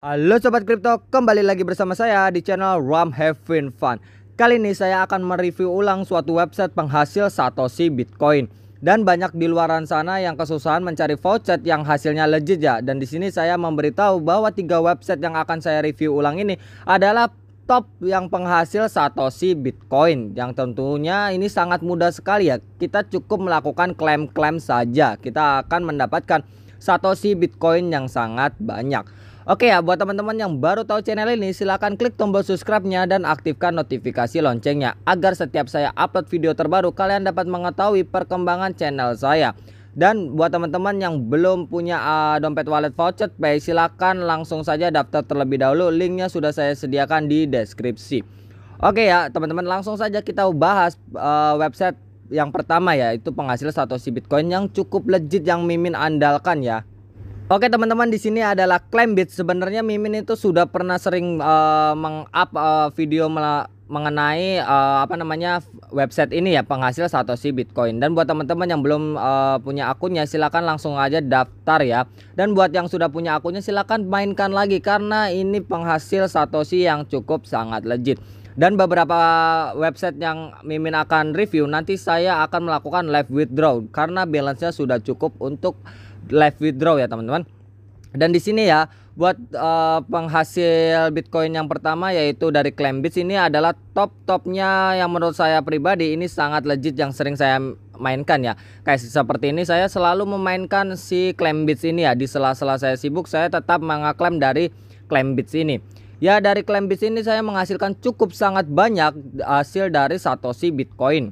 Halo Sobat Kripto, kembali lagi bersama saya di channel Ram Heaven Fun Kali ini saya akan mereview ulang suatu website penghasil Satoshi Bitcoin dan banyak di luaran sana yang kesusahan mencari voucher yang hasilnya legit ya dan di sini saya memberitahu bahwa tiga website yang akan saya review ulang ini adalah top yang penghasil Satoshi Bitcoin yang tentunya ini sangat mudah sekali ya kita cukup melakukan klaim-klaim saja kita akan mendapatkan Satoshi Bitcoin yang sangat banyak Oke ya, buat teman-teman yang baru tahu channel ini, silahkan klik tombol subscribe-nya dan aktifkan notifikasi loncengnya agar setiap saya upload video terbaru, kalian dapat mengetahui perkembangan channel saya. Dan buat teman-teman yang belum punya uh, dompet wallet voucher pay, silahkan langsung saja daftar terlebih dahulu. Linknya sudah saya sediakan di deskripsi. Oke ya, teman-teman langsung saja kita bahas uh, website yang pertama ya, itu penghasil satoshi bitcoin yang cukup legit yang mimin andalkan ya. Oke teman-teman di sini adalah claim bit. Sebenarnya Mimin itu sudah pernah sering uh, meng-up uh, video mengenai uh, apa namanya website ini ya penghasil satoshi Bitcoin. Dan buat teman-teman yang belum uh, punya akunnya silahkan langsung aja daftar ya. Dan buat yang sudah punya akunnya silahkan mainkan lagi karena ini penghasil satoshi yang cukup sangat legit dan beberapa website yang Mimin akan review nanti saya akan melakukan live withdraw karena balance-nya sudah cukup untuk live withdraw ya teman-teman. Dan di sini ya buat uh, penghasil Bitcoin yang pertama yaitu dari Klembits ini adalah top-topnya yang menurut saya pribadi ini sangat legit yang sering saya mainkan ya. Kayak seperti ini saya selalu memainkan si Klembits ini ya di sela-sela saya sibuk saya tetap mengaklaim dari Klembits ini. Ya dari Klembits ini saya menghasilkan cukup sangat banyak hasil dari Satoshi Bitcoin.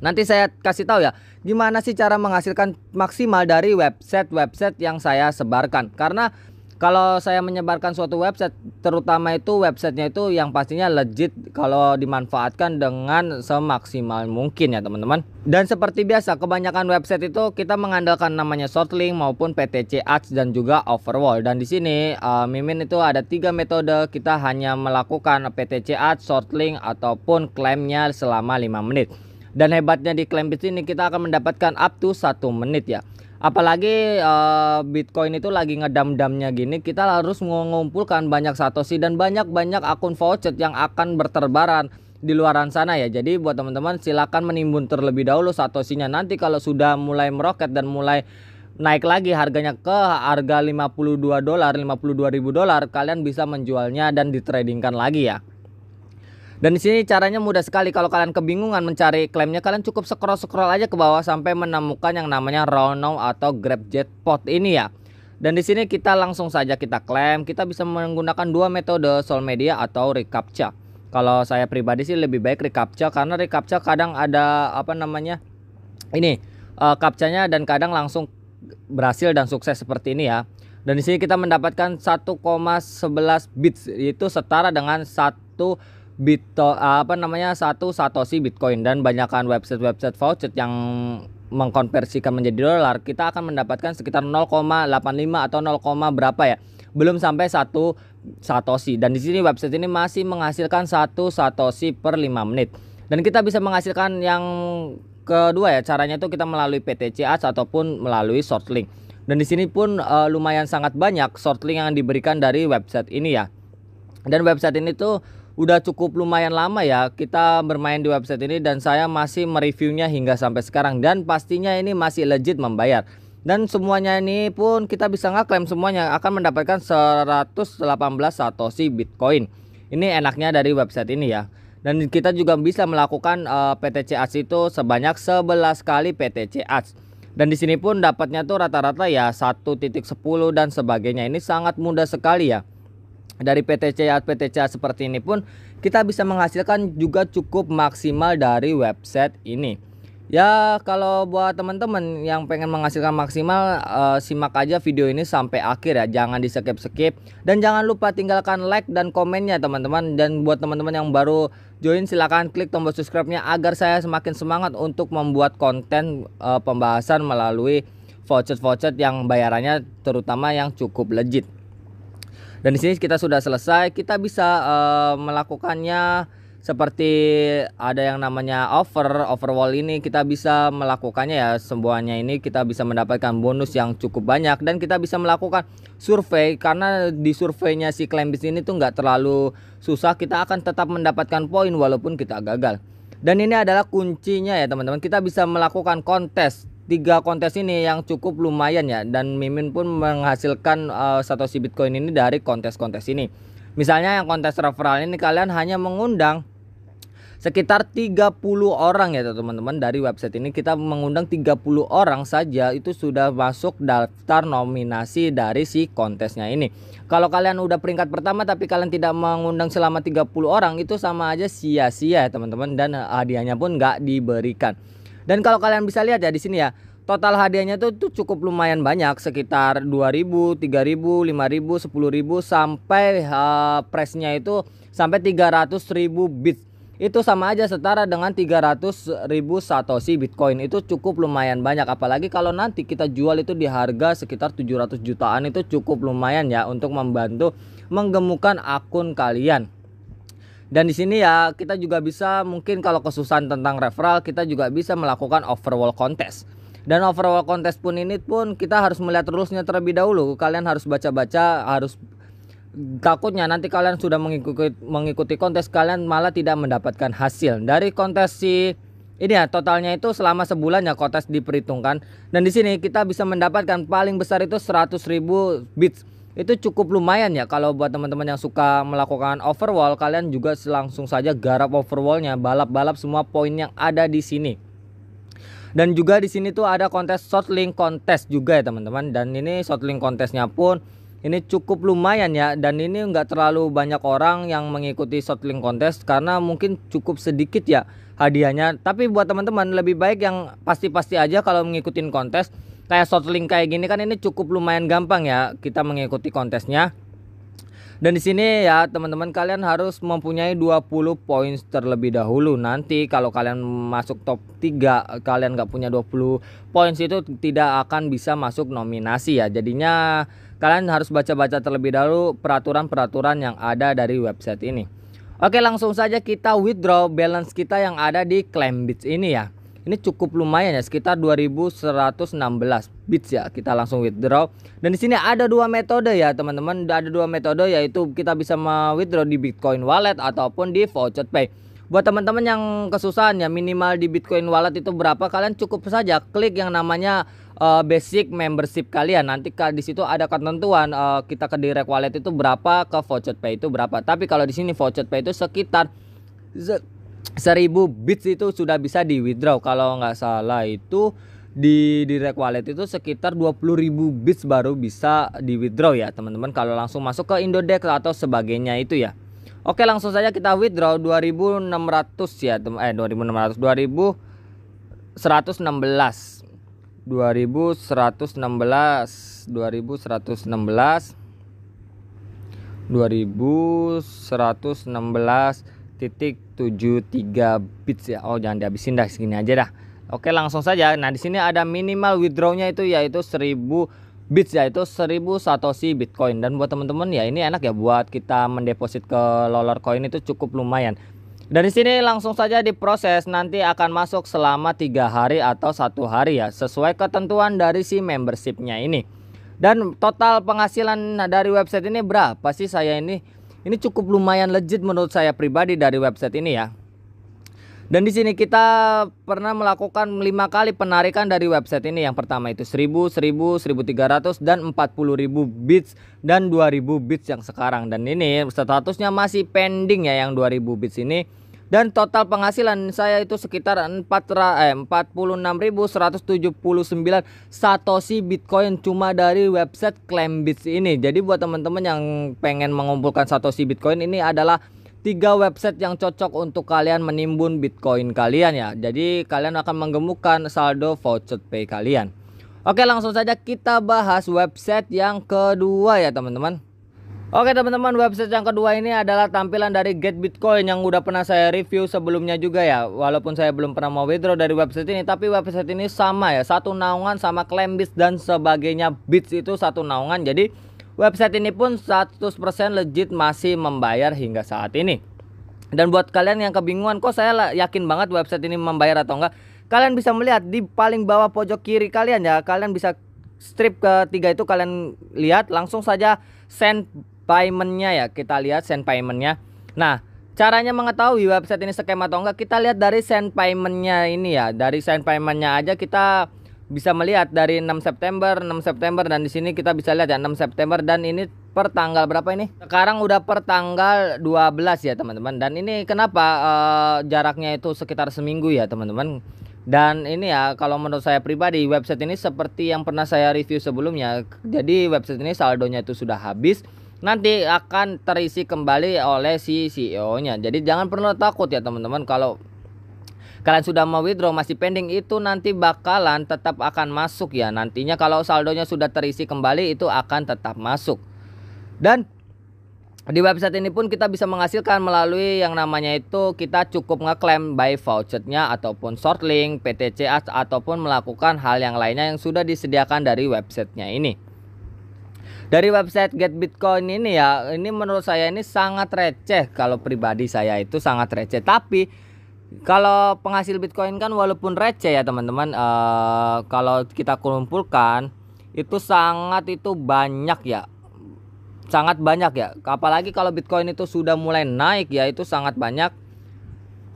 Nanti saya kasih tahu ya, gimana sih cara menghasilkan maksimal dari website-website yang saya sebarkan. Karena kalau saya menyebarkan suatu website, terutama itu websitenya itu yang pastinya legit kalau dimanfaatkan dengan semaksimal mungkin ya teman-teman. Dan seperti biasa, kebanyakan website itu kita mengandalkan namanya shortlink maupun PTC Ads dan juga overwall. Dan di sini uh, Mimin itu ada tiga metode kita hanya melakukan PTC Ads, shortlink ataupun klaimnya selama 5 menit. Dan hebatnya di claim bits ini kita akan mendapatkan up to 1 menit ya. Apalagi uh, Bitcoin itu lagi ngedam-damnya gini, kita harus mengumpulkan banyak satoshi dan banyak-banyak akun voucher yang akan berterbaran di luaran sana ya. Jadi buat teman-teman silahkan menimbun terlebih dahulu satoshinya. Nanti kalau sudah mulai meroket dan mulai naik lagi harganya ke harga 52 dolar, 52 ribu dolar, kalian bisa menjualnya dan ditradingkan lagi ya. Dan di sini caranya mudah sekali kalau kalian kebingungan mencari klaimnya kalian cukup scroll-scroll aja ke bawah sampai menemukan yang namanya Rono atau Grab Jetpot ini ya. Dan di sini kita langsung saja kita klaim, kita bisa menggunakan dua metode Sol Media atau reCAPTCHA. Kalau saya pribadi sih lebih baik reCAPTCHA karena reCAPTCHA kadang ada apa namanya? Ini uh, captchanya dan kadang langsung berhasil dan sukses seperti ini ya. Dan di sini kita mendapatkan 1,11 bits itu setara dengan satu Bito, ah, apa namanya satu satoshi Bitcoin dan banyakkan website-website voucher yang mengkonversikan menjadi dolar kita akan mendapatkan sekitar 0,85 atau 0, berapa ya belum sampai satu satoshi dan di sini website ini masih menghasilkan satu satoshi per 5 menit dan kita bisa menghasilkan yang kedua ya caranya itu kita melalui PTCH ataupun melalui shortlink dan di sini pun e, lumayan sangat banyak shortlink yang diberikan dari website ini ya dan website ini tuh udah cukup lumayan lama ya kita bermain di website ini dan saya masih mereviewnya hingga sampai sekarang dan pastinya ini masih legit membayar dan semuanya ini pun kita bisa ngaklaim semuanya akan mendapatkan 118 satoshi bitcoin ini enaknya dari website ini ya dan kita juga bisa melakukan uh, eh, PTC ads itu sebanyak 11 kali PTC ads dan di sini pun dapatnya tuh rata-rata ya 1.10 dan sebagainya ini sangat mudah sekali ya dari PTC ya PTC seperti ini pun kita bisa menghasilkan juga cukup maksimal dari website ini. Ya kalau buat teman-teman yang pengen menghasilkan maksimal uh, simak aja video ini sampai akhir ya jangan di skip skip dan jangan lupa tinggalkan like dan komennya teman-teman dan buat teman-teman yang baru join silahkan klik tombol subscribe-nya agar saya semakin semangat untuk membuat konten uh, pembahasan melalui voucher-voucher yang bayarannya terutama yang cukup legit. Dan di sini kita sudah selesai, kita bisa uh, melakukannya seperti ada yang namanya over overwall ini kita bisa melakukannya ya semuanya ini kita bisa mendapatkan bonus yang cukup banyak dan kita bisa melakukan survei karena di surveinya si Klembis ini tuh nggak terlalu susah kita akan tetap mendapatkan poin walaupun kita gagal dan ini adalah kuncinya ya teman-teman kita bisa melakukan kontes tiga kontes ini yang cukup lumayan ya dan Mimin pun menghasilkan uh, satoshi Bitcoin ini dari kontes-kontes ini. Misalnya yang kontes referral ini kalian hanya mengundang sekitar 30 orang ya teman-teman dari website ini kita mengundang 30 orang saja itu sudah masuk daftar nominasi dari si kontesnya ini. Kalau kalian udah peringkat pertama tapi kalian tidak mengundang selama 30 orang itu sama aja sia-sia ya teman-teman dan hadiahnya pun nggak diberikan. Dan kalau kalian bisa lihat ya di sini ya, total hadiahnya tuh, tuh cukup lumayan banyak sekitar 2000, 3000, 5000, 10000 sampai uh, price-nya itu sampai 300.000 bit Itu sama aja setara dengan 300.000 satoshi Bitcoin. Itu cukup lumayan banyak apalagi kalau nanti kita jual itu di harga sekitar 700 jutaan itu cukup lumayan ya untuk membantu menggemukan akun kalian. Dan di sini ya kita juga bisa mungkin kalau kesusahan tentang referral kita juga bisa melakukan overall contest. Dan overall contest pun ini pun kita harus melihat rulesnya terlebih dahulu. Kalian harus baca-baca, harus takutnya nanti kalian sudah mengikuti mengikuti kontes kalian malah tidak mendapatkan hasil dari kontes si ini ya totalnya itu selama sebulan ya kontes diperhitungkan dan di sini kita bisa mendapatkan paling besar itu 100.000 bits itu cukup lumayan ya kalau buat teman-teman yang suka melakukan overwall kalian juga langsung saja garap overwallnya balap-balap semua poin yang ada di sini dan juga di sini tuh ada kontes short link kontes juga ya teman-teman dan ini short link kontesnya pun ini cukup lumayan ya dan ini nggak terlalu banyak orang yang mengikuti short link kontes karena mungkin cukup sedikit ya hadiahnya tapi buat teman-teman lebih baik yang pasti-pasti aja kalau mengikuti kontes kayak shortlink kayak gini kan ini cukup lumayan gampang ya kita mengikuti kontesnya. Dan di sini ya teman-teman kalian harus mempunyai 20 poin terlebih dahulu. Nanti kalau kalian masuk top 3 kalian nggak punya 20 poin itu tidak akan bisa masuk nominasi ya. Jadinya kalian harus baca-baca terlebih dahulu peraturan-peraturan yang ada dari website ini. Oke langsung saja kita withdraw balance kita yang ada di Claim Beach ini ya ini cukup lumayan ya sekitar 2116 bits ya kita langsung withdraw dan di sini ada dua metode ya teman-teman ada dua metode yaitu kita bisa withdraw di Bitcoin Wallet ataupun di Voucher Pay buat teman-teman yang kesusahan ya minimal di Bitcoin Wallet itu berapa kalian cukup saja klik yang namanya uh, basic membership kalian nanti di situ ada ketentuan uh, kita ke direct wallet itu berapa ke voucher pay itu berapa tapi kalau di sini voucher pay itu sekitar 1000 bits itu sudah bisa di withdraw kalau nggak salah itu di di wallet itu sekitar 20.000 bits baru bisa di withdraw ya teman-teman kalau langsung masuk ke Indodex atau sebagainya itu ya Oke langsung saja kita withdraw 2600 ya teman eh 2600 2116 2116 2116 2116 titik 73 bits ya oh jangan dihabisin dah segini aja dah oke langsung saja nah di sini ada minimal withdrawnya itu yaitu 1000 bits yaitu 1000 satoshi bitcoin dan buat teman-teman ya ini enak ya buat kita mendeposit ke lolar coin itu cukup lumayan dan di sini langsung saja diproses nanti akan masuk selama tiga hari atau satu hari ya sesuai ketentuan dari si membershipnya ini. Dan total penghasilan dari website ini berapa sih saya ini? Ini cukup lumayan legit menurut saya pribadi dari website ini ya. Dan di sini kita pernah melakukan lima kali penarikan dari website ini. Yang pertama itu 1000, 1000, 1300 dan 40.000 bits dan 2000 bits yang sekarang. Dan ini statusnya masih pending ya yang 2000 bits ini dan total penghasilan saya itu sekitar 4 46.179 eh, satoshi Bitcoin cuma dari website Klembits ini. Jadi buat teman-teman yang pengen mengumpulkan satoshi Bitcoin ini adalah tiga website yang cocok untuk kalian menimbun Bitcoin kalian ya. Jadi kalian akan menggemukkan saldo voucher pay kalian. Oke, langsung saja kita bahas website yang kedua ya, teman-teman. Oke teman-teman website yang kedua ini adalah tampilan dari Get Bitcoin yang udah pernah saya review sebelumnya juga ya Walaupun saya belum pernah mau withdraw dari website ini tapi website ini sama ya Satu naungan sama Clambits dan sebagainya Bits itu satu naungan jadi website ini pun 100% legit masih membayar hingga saat ini Dan buat kalian yang kebingungan kok saya yakin banget website ini membayar atau enggak Kalian bisa melihat di paling bawah pojok kiri kalian ya Kalian bisa strip ketiga itu kalian lihat langsung saja send paymentnya ya kita lihat send paymentnya nah caranya mengetahui website ini skema atau enggak kita lihat dari send paymentnya ini ya dari send paymentnya aja kita bisa melihat dari 6 September 6 September dan di sini kita bisa lihat ya 6 September dan ini per tanggal berapa ini sekarang udah per tanggal 12 ya teman-teman dan ini kenapa uh, jaraknya itu sekitar seminggu ya teman-teman dan ini ya kalau menurut saya pribadi website ini seperti yang pernah saya review sebelumnya jadi website ini saldonya itu sudah habis nanti akan terisi kembali oleh si CEO-nya. Jadi jangan pernah takut ya teman-teman kalau kalian sudah mau withdraw masih pending itu nanti bakalan tetap akan masuk ya. Nantinya kalau saldonya sudah terisi kembali itu akan tetap masuk. Dan di website ini pun kita bisa menghasilkan melalui yang namanya itu kita cukup ngeklaim by vouchernya ataupun shortlink, PTCA ataupun melakukan hal yang lainnya yang sudah disediakan dari websitenya ini dari website Get Bitcoin ini ya ini menurut saya ini sangat receh kalau pribadi saya itu sangat receh tapi kalau penghasil Bitcoin kan walaupun receh ya teman-teman eh, kalau kita kumpulkan itu sangat itu banyak ya sangat banyak ya apalagi kalau Bitcoin itu sudah mulai naik ya itu sangat banyak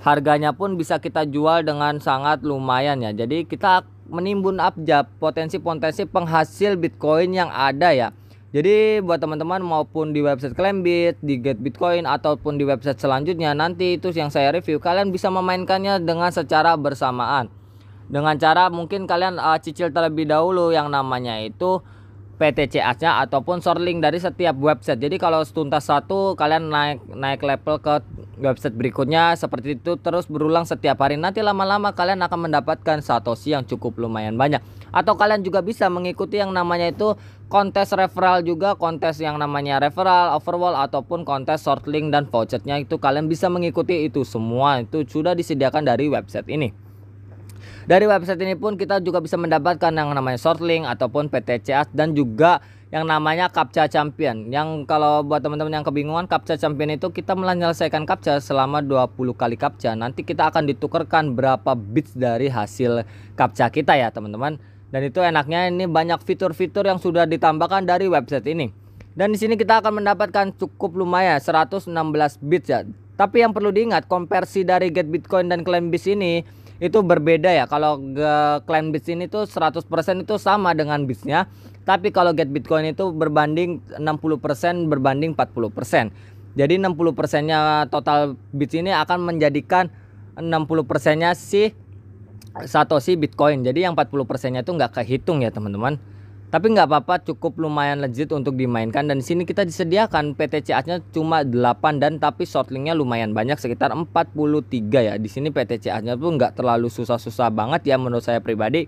harganya pun bisa kita jual dengan sangat lumayan ya jadi kita menimbun abjad potensi-potensi penghasil Bitcoin yang ada ya jadi buat teman-teman maupun di website Claimbit, di Get Bitcoin ataupun di website selanjutnya nanti itu yang saya review kalian bisa memainkannya dengan secara bersamaan. Dengan cara mungkin kalian uh, cicil terlebih dahulu yang namanya itu ptcs nya ataupun shortlink dari setiap website. Jadi kalau tuntas satu kalian naik naik level ke website berikutnya seperti itu terus berulang setiap hari. Nanti lama-lama kalian akan mendapatkan satoshi yang cukup lumayan banyak atau kalian juga bisa mengikuti yang namanya itu kontes referral juga kontes yang namanya referral overwall ataupun kontes shortlink dan vouchernya itu kalian bisa mengikuti itu semua itu sudah disediakan dari website ini dari website ini pun kita juga bisa mendapatkan yang namanya shortlink ataupun PTCA dan juga yang namanya Captcha Champion. Yang kalau buat teman-teman yang kebingungan Captcha Champion itu kita menyelesaikan Captcha selama 20 kali Captcha. Nanti kita akan ditukarkan berapa bits dari hasil Captcha kita ya, teman-teman. Dan itu enaknya ini banyak fitur-fitur yang sudah ditambahkan dari website ini. Dan di sini kita akan mendapatkan cukup lumayan 116 bit ya. Tapi yang perlu diingat konversi dari get Bitcoin dan bis ini itu berbeda ya. Kalau bis ini tuh 100% itu sama dengan bisnya, tapi kalau get Bitcoin itu berbanding 60% berbanding 40%. Jadi 60%-nya total bits ini akan menjadikan 60%-nya si Satoshi Bitcoin. Jadi yang 40 persennya itu nggak kehitung ya teman-teman. Tapi nggak apa-apa, cukup lumayan legit untuk dimainkan dan di sini kita disediakan PTCA-nya cuma 8 dan tapi shortlingnya lumayan banyak sekitar 43 ya. Di sini PTCA-nya tuh nggak terlalu susah-susah banget ya menurut saya pribadi.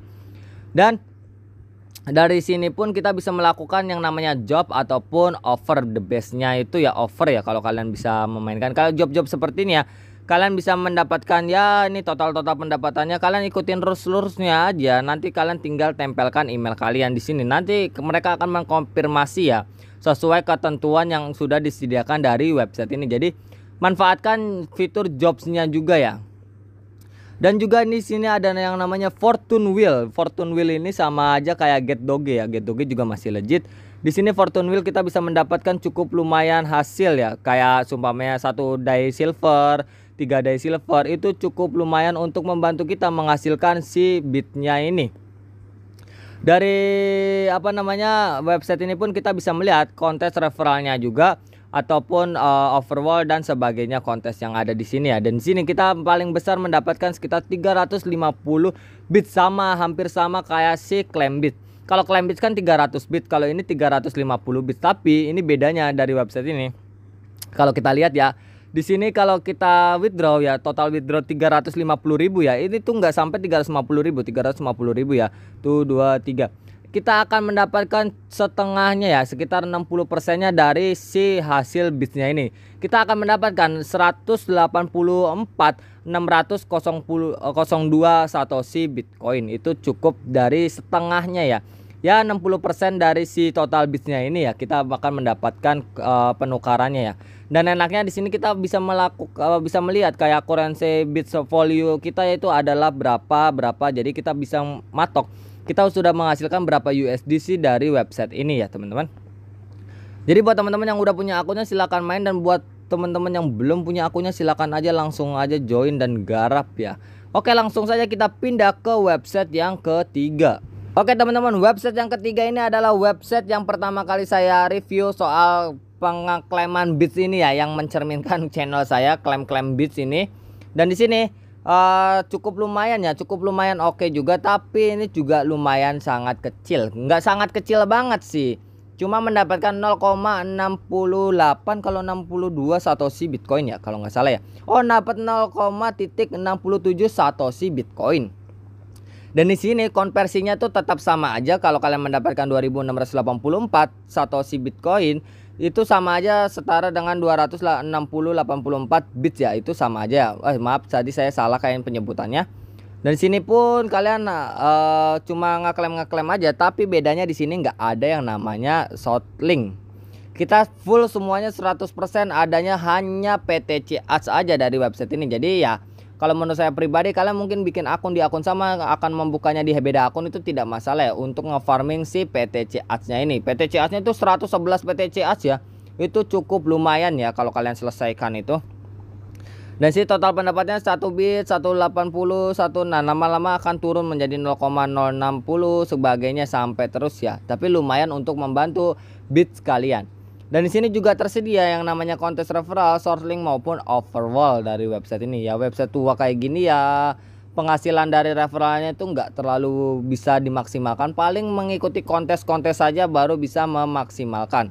Dan dari sini pun kita bisa melakukan yang namanya job ataupun over the base-nya itu ya over ya kalau kalian bisa memainkan. Kalau job-job seperti ini ya kalian bisa mendapatkan ya ini total-total pendapatannya kalian ikutin terus lurusnya aja nanti kalian tinggal tempelkan email kalian di sini nanti mereka akan mengkonfirmasi ya sesuai ketentuan yang sudah disediakan dari website ini jadi manfaatkan fitur jobsnya juga ya dan juga di sini ada yang namanya Fortune Wheel. Fortune Wheel ini sama aja kayak Get Doge ya. Get Doge juga masih legit. Di sini Fortune Wheel kita bisa mendapatkan cukup lumayan hasil ya. Kayak sumpahnya satu die silver, tiga day silver itu cukup lumayan untuk membantu kita menghasilkan si bitnya ini dari apa namanya website ini pun kita bisa melihat kontes referralnya juga ataupun uh, overwall dan sebagainya kontes yang ada di sini ya. Dan di sini kita paling besar mendapatkan sekitar 350 bit sama hampir sama kayak si claim bit. Kalau claim bit kan 300 bit, kalau ini 350 bit. Tapi ini bedanya dari website ini. Kalau kita lihat ya, di sini kalau kita withdraw ya total withdraw 350 ribu ya ini tuh nggak sampai 350 ribu 350 ribu ya tuh dua tiga kita akan mendapatkan setengahnya ya sekitar 60 persennya dari si hasil bisnya ini kita akan mendapatkan 184 600 eh, satu satoshi bitcoin itu cukup dari setengahnya ya ya 60% dari si total bisnya ini ya kita akan mendapatkan uh, penukarannya ya. Dan enaknya di sini kita bisa melakukan uh, eh, bisa melihat kayak currency bits volume kita itu adalah berapa berapa jadi kita bisa matok kita sudah menghasilkan berapa USDC dari website ini ya teman-teman. Jadi buat teman-teman yang udah punya akunnya silahkan main dan buat teman-teman yang belum punya akunnya silahkan aja langsung aja join dan garap ya. Oke langsung saja kita pindah ke website yang ketiga. Oke teman-teman, website yang ketiga ini adalah website yang pertama kali saya review soal pengklaiman bits ini ya yang mencerminkan channel saya klaim-klaim bits ini. Dan di sini uh, cukup lumayan ya, cukup lumayan oke okay juga tapi ini juga lumayan sangat kecil. Nggak sangat kecil banget sih. Cuma mendapatkan 0,68 kalau 62 satoshi Bitcoin ya kalau nggak salah ya. Oh, dapat 0,67 satoshi Bitcoin. Dan di sini konversinya tuh tetap sama aja kalau kalian mendapatkan 2684 satoshi Bitcoin itu sama aja setara dengan 26084 bits ya itu sama aja ya. eh maaf tadi saya salah kayak penyebutannya dan di sini pun kalian uh, cuma ngeklaim ngeklaim aja tapi bedanya di sini nggak ada yang namanya short link kita full semuanya 100% adanya hanya PTC ads aja dari website ini jadi ya kalau menurut saya pribadi kalian mungkin bikin akun di akun sama akan membukanya di beda akun itu tidak masalah ya untuk ngefarming si PTC ads-nya ini. PTC nya itu 111 PTC ads ya. Itu cukup lumayan ya kalau kalian selesaikan itu. Dan si total pendapatnya 1 bit 180 1 nah lama-lama akan turun menjadi 0,060 sebagainya sampai terus ya. Tapi lumayan untuk membantu bit kalian. Dan di sini juga tersedia yang namanya kontes referral, source link maupun overall dari website ini. Ya website tua kayak gini ya penghasilan dari referralnya itu nggak terlalu bisa dimaksimalkan. Paling mengikuti kontes-kontes saja baru bisa memaksimalkan.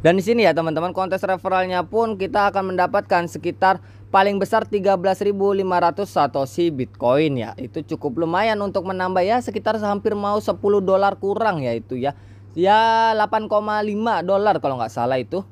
Dan di sini ya teman-teman kontes referralnya pun kita akan mendapatkan sekitar paling besar 13.500 satoshi Bitcoin ya. Itu cukup lumayan untuk menambah ya sekitar hampir mau 10 dolar kurang ya itu ya ya 8,5 dolar kalau nggak salah itu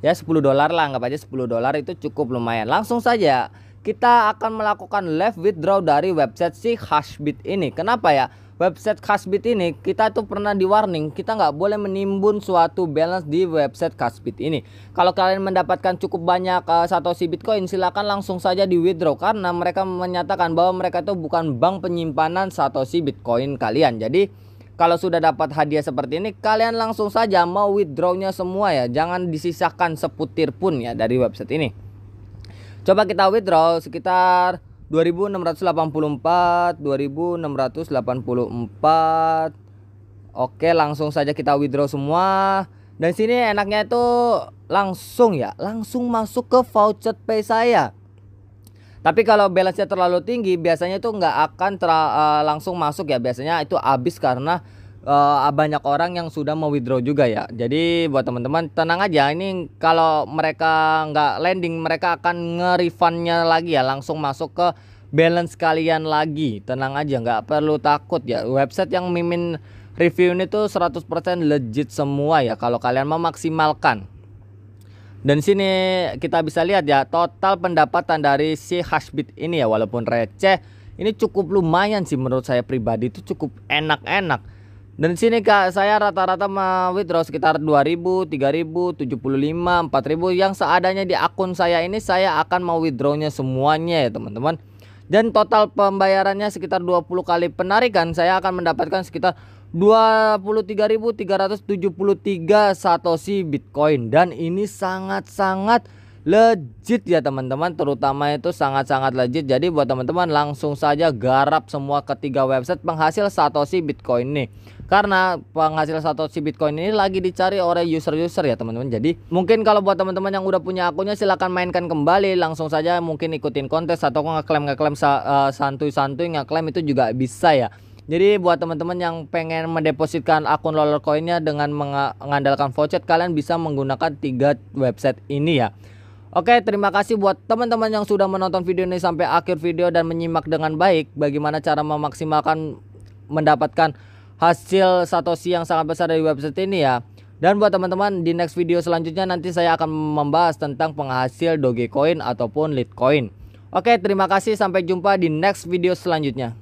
ya 10 dolar lah anggap aja 10 dolar itu cukup lumayan langsung saja kita akan melakukan live withdraw dari website si Hashbit ini kenapa ya website Hashbit ini kita itu pernah di warning kita nggak boleh menimbun suatu balance di website Hashbit ini kalau kalian mendapatkan cukup banyak uh, satoshi Bitcoin silahkan langsung saja di withdraw karena mereka menyatakan bahwa mereka itu bukan bank penyimpanan satoshi Bitcoin kalian jadi kalau sudah dapat hadiah seperti ini kalian langsung saja mau withdrawnya semua ya jangan disisakan seputir pun ya dari website ini coba kita withdraw sekitar 2684 2684 oke langsung saja kita withdraw semua dan sini enaknya itu langsung ya langsung masuk ke voucher pay saya tapi kalau balance-nya terlalu tinggi, biasanya itu nggak akan uh, langsung masuk ya. Biasanya itu habis karena uh, banyak orang yang sudah mau withdraw juga ya. Jadi buat teman-teman tenang aja ini kalau mereka nggak landing mereka akan nge nya lagi ya langsung masuk ke balance kalian lagi. Tenang aja nggak perlu takut ya. Website yang mimin review ini tuh 100% legit semua ya kalau kalian memaksimalkan. Dan sini kita bisa lihat ya total pendapatan dari si Hashbit ini ya walaupun receh ini cukup lumayan sih menurut saya pribadi itu cukup enak-enak. Dan sini kak saya rata-rata mau withdraw sekitar 2000, 3000, 75, 4000 yang seadanya di akun saya ini saya akan mau withdrawnya semuanya ya teman-teman. Dan total pembayarannya sekitar 20 kali penarikan saya akan mendapatkan sekitar 23.373 satoshi Bitcoin dan ini sangat-sangat legit ya teman-teman terutama itu sangat-sangat legit jadi buat teman-teman langsung saja garap semua ketiga website penghasil satoshi bitcoin nih karena penghasil satoshi bitcoin ini lagi dicari oleh user-user ya teman-teman jadi mungkin kalau buat teman-teman yang udah punya akunnya silahkan mainkan kembali langsung saja mungkin ikutin kontes atau ngeklaim ngeklaim sa eh, santuy-santuy ngeklaim itu juga bisa ya jadi buat teman-teman yang pengen mendepositkan akun Lolor Coinnya dengan mengandalkan voucher, kalian bisa menggunakan tiga website ini ya. Oke, terima kasih buat teman-teman yang sudah menonton video ini sampai akhir video dan menyimak dengan baik bagaimana cara memaksimalkan mendapatkan hasil satoshi yang sangat besar dari website ini ya. Dan buat teman-teman di next video selanjutnya nanti saya akan membahas tentang penghasil Dogecoin ataupun Litecoin. Oke, terima kasih sampai jumpa di next video selanjutnya.